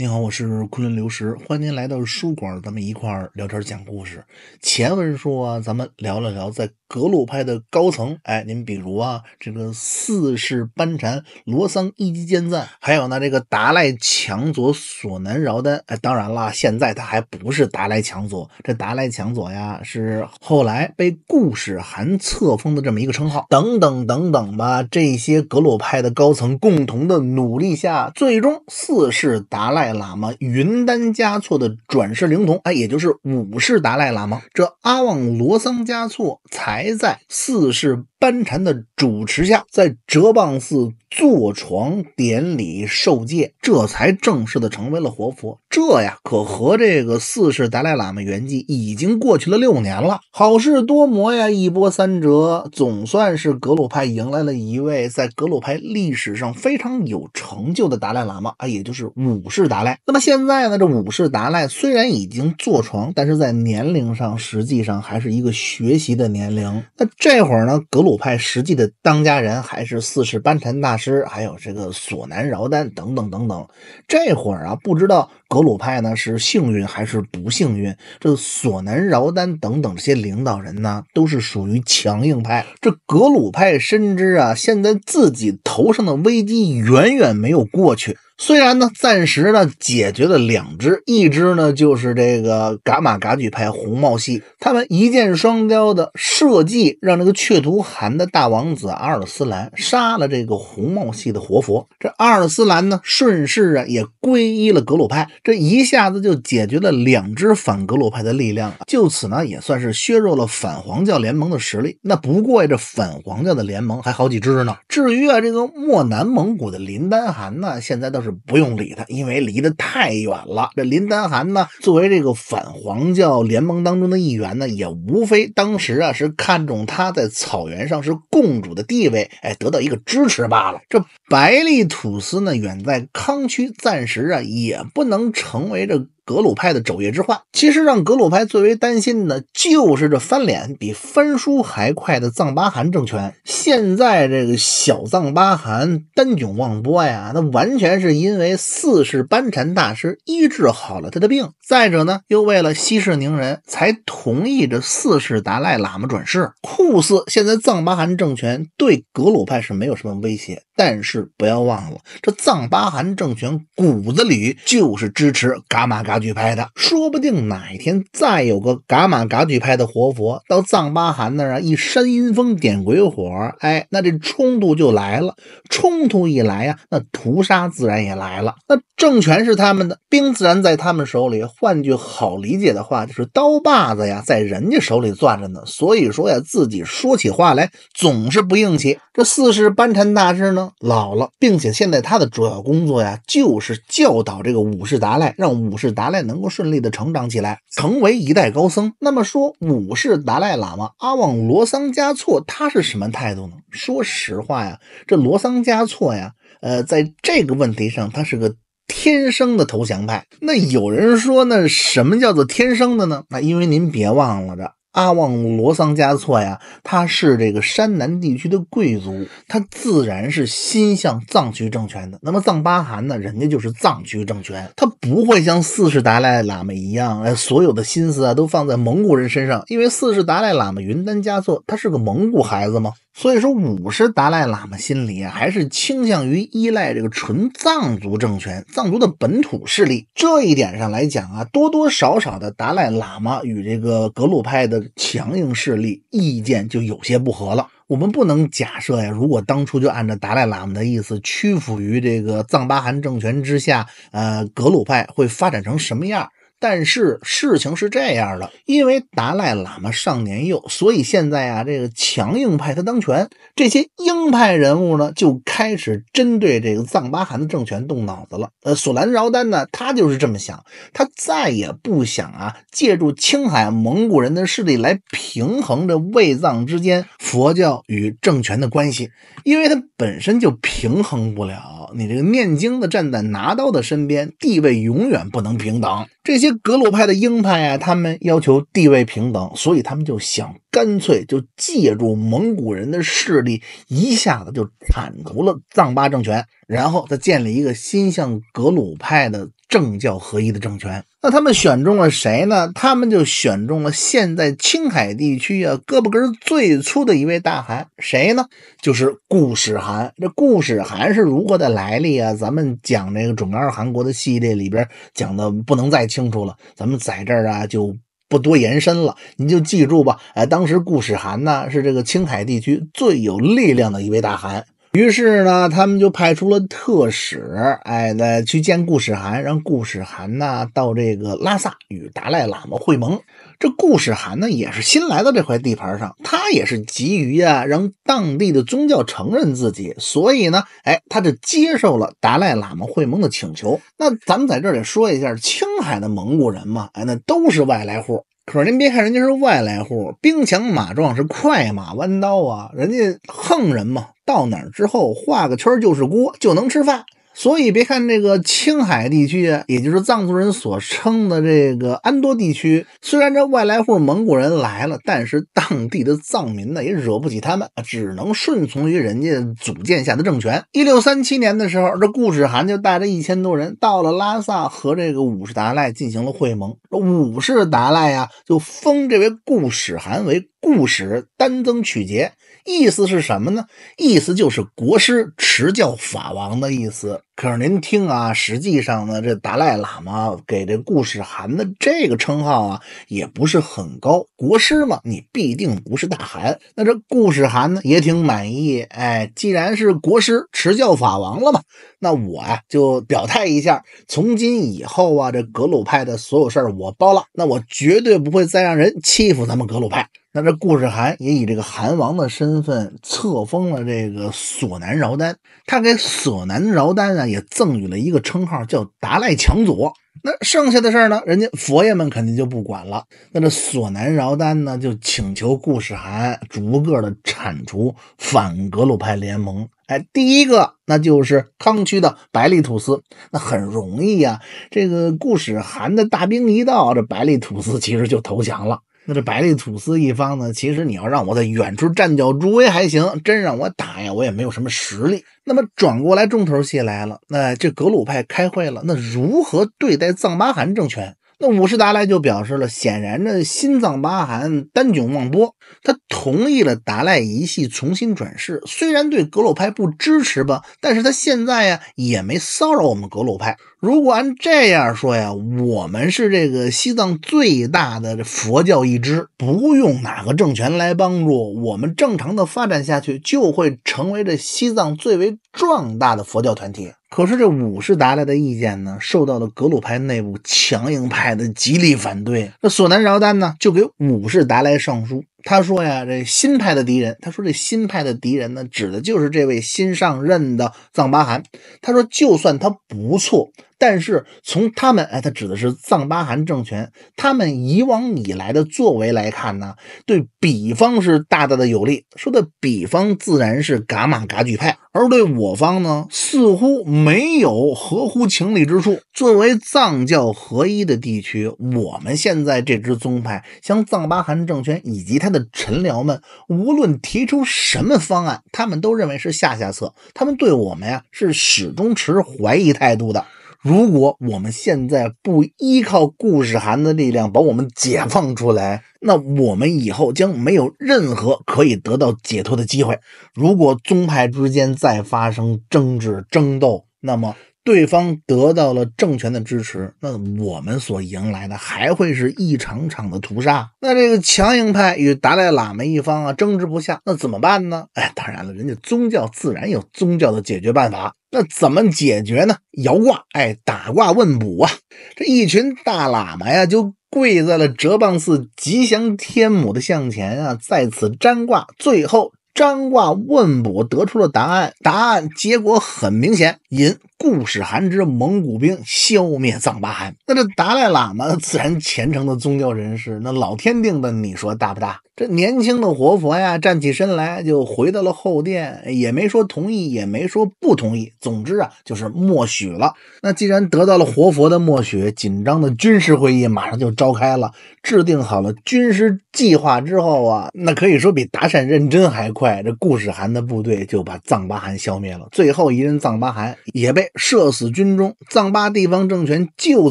你好，我是昆仑流石，欢迎您来到书馆，咱们一块儿聊天讲故事。前文说啊，咱们聊了聊在格鲁派的高层，哎，您比如啊，这个四世班禅罗桑一击坚赞，还有呢，这个达赖强佐索南饶丹，哎，当然了，现在他还不是达赖强佐，这达赖强佐呀，是后来被故事函册封的这么一个称号。等等等等吧，这些格鲁派的高层共同的努力下，最终四世达赖。喇嘛云丹嘉措的转世灵童，哎，也就是五世达赖喇嘛。这阿旺罗桑嘉措才在四世。班禅的主持下，在哲蚌寺坐床典礼受戒，这才正式的成为了活佛。这呀，可和这个四世达赖喇嘛圆寂已经过去了六年了。好事多磨呀，一波三折，总算是格鲁派迎来了一位在格鲁派历史上非常有成就的达赖喇嘛啊，也就是五世达赖。那么现在呢，这五世达赖虽然已经坐床，但是在年龄上实际上还是一个学习的年龄。那这会儿呢，格鲁鲁派实际的当家人还是四世班禅大师，还有这个索南饶丹等等等等。这会儿啊，不知道格鲁派呢是幸运还是不幸运。这索南饶丹等等这些领导人呢，都是属于强硬派。这格鲁派深知啊，现在自己头上的危机远远没有过去。虽然呢，暂时呢解决了两只，一只呢就是这个噶玛噶举派红帽系，他们一箭双雕的设计，让这个却图汗的大王子阿尔斯兰杀了这个红帽系的活佛，这阿尔斯兰呢顺势啊也皈依了格鲁派，这一下子就解决了两只反格鲁派的力量，就此呢也算是削弱了反黄教联盟的实力。那不过呀，这反黄教的联盟还好几只呢。至于啊这个漠南蒙古的林丹汗呢，现在倒是。不用理他，因为离得太远了。这林丹汗呢，作为这个反黄教联盟当中的一员呢，也无非当时啊是看中他在草原上是共主的地位，哎，得到一个支持罢了。这白利吐司呢，远在康区，暂时啊也不能成为这。格鲁派的昼夜之患，其实让格鲁派最为担心的，就是这翻脸比翻书还快的藏巴汗政权。现在这个小藏巴汗丹炯旺波呀，那完全是因为四世班禅大师医治好了他的病，再者呢，又为了息事宁人，才同意这四世达赖喇嘛转世。酷似现在藏巴汗政权对格鲁派是没有什么威胁。但是不要忘了，这藏巴汗政权骨子里就是支持噶玛噶举派的。说不定哪一天再有个噶玛噶举派的活佛到藏巴汗那儿啊，一扇阴风点鬼火，哎，那这冲突就来了。冲突一来呀，那屠杀自然也来了。那政权是他们的，兵自然在他们手里。换句好理解的话，就是刀把子呀，在人家手里攥着呢。所以说呀，自己说起话来总是不硬气。这四世班禅大师呢？老了，并且现在他的主要工作呀，就是教导这个五世达赖，让五世达赖能够顺利的成长起来，成为一代高僧。那么说五世达赖喇嘛阿旺罗桑嘉措他是什么态度呢？说实话呀，这罗桑嘉措呀，呃，在这个问题上他是个天生的投降派。那有人说，那什么叫做天生的呢？那因为您别忘了这。阿旺罗桑嘉措呀，他是这个山南地区的贵族，他自然是心向藏区政权的。那么藏巴汗呢，人家就是藏区政权，他不会像四世达赖喇嘛一样，哎，所有的心思啊都放在蒙古人身上，因为四世达赖喇嘛云丹嘉措他是个蒙古孩子嘛。所以说，五世达赖喇嘛心里啊，还是倾向于依赖这个纯藏族政权、藏族的本土势力。这一点上来讲啊，多多少少的达赖喇嘛与这个格鲁派的强硬势力意见就有些不合了。我们不能假设呀，如果当初就按照达赖喇嘛的意思屈服于这个藏巴汗政权之下，呃，格鲁派会发展成什么样？但是事情是这样的，因为达赖喇嘛上年幼，所以现在啊，这个强硬派他当权，这些鹰派人物呢，就开始针对这个藏巴汗的政权动脑子了。呃，索兰饶丹呢，他就是这么想，他再也不想啊，借助青海蒙古人的势力来平衡这卫藏之间佛教与政权的关系，因为他本身就平衡不了。你这个念经的站在拿刀的身边，地位永远不能平等。这些格鲁派的鹰派啊，他们要求地位平等，所以他们就想干脆就借助蒙古人的势力，一下子就铲除了藏巴政权，然后再建立一个心向格鲁派的。政教合一的政权，那他们选中了谁呢？他们就选中了现在青海地区啊胳膊根最粗的一位大汗，谁呢？就是固始汗。这固始汗是如何的来历啊？咱们讲这个准噶尔汗国的系列里边讲的不能再清楚了，咱们在这儿啊就不多延伸了，你就记住吧。哎，当时固始汗呢是这个青海地区最有力量的一位大汗。于是呢，他们就派出了特使，哎，那去见顾世涵，让顾世涵呢到这个拉萨与达赖喇嘛会盟。这顾世涵呢也是新来到这块地盘上，他也是急于啊让当地的宗教承认自己，所以呢，哎，他就接受了达赖喇嘛会盟的请求。那咱们在这里说一下，青海的蒙古人嘛，哎，那都是外来户。可是您别看人家是外来户，兵强马壮是快马弯刀啊，人家横人嘛，到哪儿之后画个圈就是锅，就能吃饭。所以，别看这个青海地区，也就是藏族人所称的这个安多地区，虽然这外来户蒙古人来了，但是当地的藏民呢也惹不起他们，只能顺从于人家组建下的政权。一六三七年的时候，这固始汗就带着一千多人到了拉萨，和这个五世达赖进行了会盟。五世达赖呀，就封这位固始汗为固始丹增曲杰。意思是什么呢？意思就是国师持教法王的意思。可是您听啊，实际上呢，这达赖喇嘛给这故事函的这个称号啊，也不是很高。国师嘛，你必定不是大汗。那这故事函呢，也挺满意。哎，既然是国师持教法王了嘛，那我呀就表态一下，从今以后啊，这格鲁派的所有事儿我包了。那我绝对不会再让人欺负咱们格鲁派。那这顾始汗也以这个韩王的身份册封了这个索南饶丹，他给索南饶丹啊也赠予了一个称号，叫达赖强佐。那剩下的事儿呢，人家佛爷们肯定就不管了。那这索南饶丹呢，就请求顾始汗逐个的铲除反格鲁派联盟。哎，第一个那就是康区的百里土司，那很容易呀。这个故事汗的大兵一到，这百里土司其实就投降了。那这白利土司一方呢？其实你要让我在远处站脚助威还行，真让我打呀，我也没有什么实力。那么转过来，重头戏来了。那这格鲁派开会了，那如何对待藏巴汗政权？那五世达赖就表示了，显然呢，心藏巴汗丹炯旺波，他同意了达赖一系重新转世。虽然对格鲁派不支持吧，但是他现在呀也没骚扰我们格鲁派。如果按这样说呀，我们是这个西藏最大的佛教一支，不用哪个政权来帮助，我们正常的发展下去，就会成为这西藏最为壮大的佛教团体。可是这五世达赖的意见呢，受到了格鲁派内部强硬派的极力反对。那索南饶丹呢，就给五世达赖上书，他说呀，这新派的敌人，他说这新派的敌人呢，指的就是这位新上任的藏巴汗。他说，就算他不错。但是从他们哎，他指的是藏巴汗政权，他们以往以来的作为来看呢，对彼方是大大的有利。说的彼方自然是噶玛噶举派，而对我方呢，似乎没有合乎情理之处。作为藏教合一的地区，我们现在这支宗派，向藏巴汗政权以及他的臣僚们，无论提出什么方案，他们都认为是下下策。他们对我们呀，是始终持怀疑态度的。如果我们现在不依靠故事函的力量把我们解放出来，那我们以后将没有任何可以得到解脱的机会。如果宗派之间再发生争执争斗，那么对方得到了政权的支持，那我们所迎来的还会是一场场的屠杀。那这个强硬派与达赖喇嘛一方啊争执不下，那怎么办呢？哎，当然了，人家宗教自然有宗教的解决办法。那怎么解决呢？摇卦，哎，打卦问卜啊！这一群大喇嘛呀，就跪在了折棒寺吉祥天母的像前啊，在此占卦。最后占卦问卜得出了答案，答案结果很明显，银。固始汗之蒙古兵消灭藏巴汗，那这达赖喇嘛自然虔诚的宗教人士，那老天定的，你说大不大？这年轻的活佛呀，站起身来就回到了后殿，也没说同意，也没说不同意，总之啊，就是默许了。那既然得到了活佛的默许，紧张的军事会议马上就召开了，制定好了军事计划之后啊，那可以说比达善认真还快。这固始汗的部队就把藏巴汗消灭了，最后一任藏巴汗也被。射死军中，藏巴地方政权就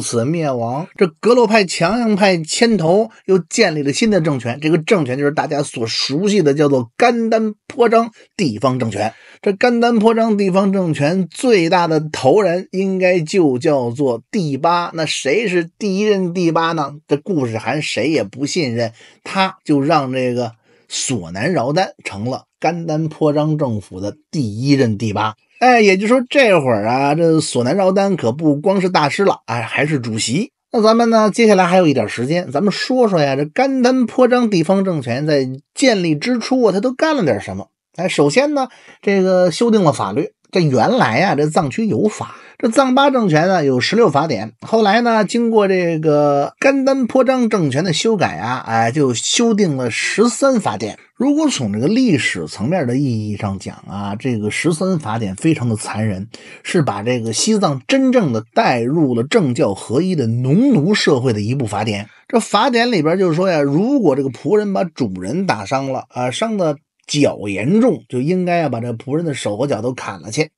此灭亡。这格洛派强硬派牵头，又建立了新的政权。这个政权就是大家所熟悉的，叫做甘丹颇章地方政权。这甘丹颇章地方政权最大的头人，应该就叫做第八。那谁是第一任第八呢？这故事还谁也不信任，他就让这个索南饶丹成了甘丹颇章政府的第一任第八。哎，也就是说，这会儿啊，这索南饶丹可不光是大师了，哎，还是主席。那咱们呢，接下来还有一点时间，咱们说说呀，这甘丹颇章地方政权在建立之初啊，他都干了点什么？哎，首先呢，这个修订了法律。这原来啊，这藏区有法，这藏巴政权呢有十六法典，后来呢经过这个甘丹颇章政权的修改啊，哎就修订了十三法典。如果从这个历史层面的意义上讲啊，这个十三法典非常的残忍，是把这个西藏真正的带入了政教合一的农奴社会的一部法典。这法典里边就是说呀，如果这个仆人把主人打伤了啊，伤的。脚严重就应该要把这仆人的手和脚都砍了去，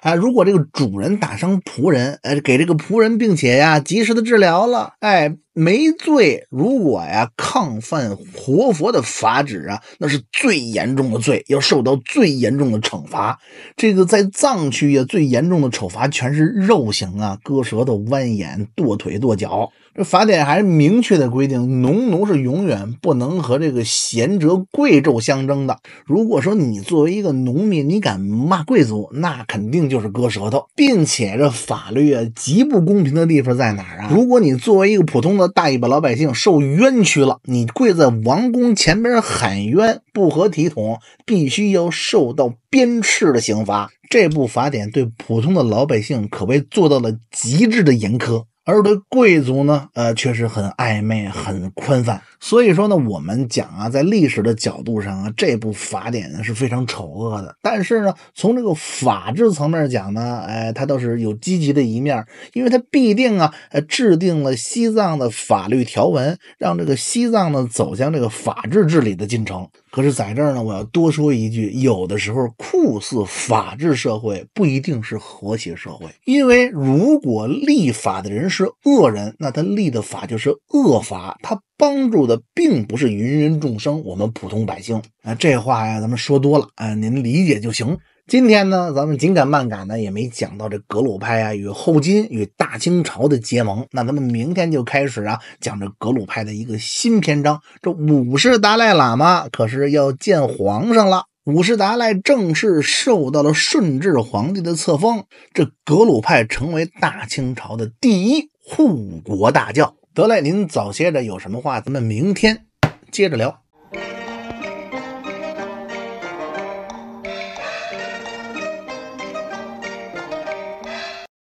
啊！如果这个主人打伤仆人，呃，给这个仆人并且呀及时的治疗了，哎，没罪。如果呀抗犯活佛的法旨啊，那是最严重的罪，要受到最严重的惩罚。这个在藏区呀，最严重的惩罚全是肉刑啊，割舌头、剜眼、剁腿、剁脚。这法典还明确的规定，农奴是永远不能和这个贤哲贵胄相争的。如果说你作为一个农民，你敢骂贵族，那肯定就是割舌头。并且这法律极不公平的地方在哪儿啊？如果你作为一个普通的大尾巴老百姓受冤屈了，你跪在王宫前边喊冤不合体统，必须要受到鞭笞的刑罚。这部法典对普通的老百姓可谓做到了极致的严苛。而对贵族呢，呃，确实很暧昧，很宽泛。所以说呢，我们讲啊，在历史的角度上啊，这部法典是非常丑恶的。但是呢，从这个法治层面讲呢，哎，它倒是有积极的一面，因为它必定啊，呃，制定了西藏的法律条文，让这个西藏呢走向这个法治治理的进程。可是，在这儿呢，我要多说一句，有的时候酷似法治社会，不一定是和谐社会。因为如果立法的人是恶人，那他立的法就是恶法，他帮助的并不是芸芸众生，我们普通百姓。啊，这话呀，咱们说多了，啊，您理解就行。今天呢，咱们紧赶慢赶呢，也没讲到这格鲁派啊与后金与大清朝的结盟。那咱们明天就开始啊讲这格鲁派的一个新篇章。这五世达赖喇嘛可是要见皇上了。五世达赖正式受到了顺治皇帝的册封，这格鲁派成为大清朝的第一护国大教。得嘞，您早些着有什么话，咱们明天接着聊。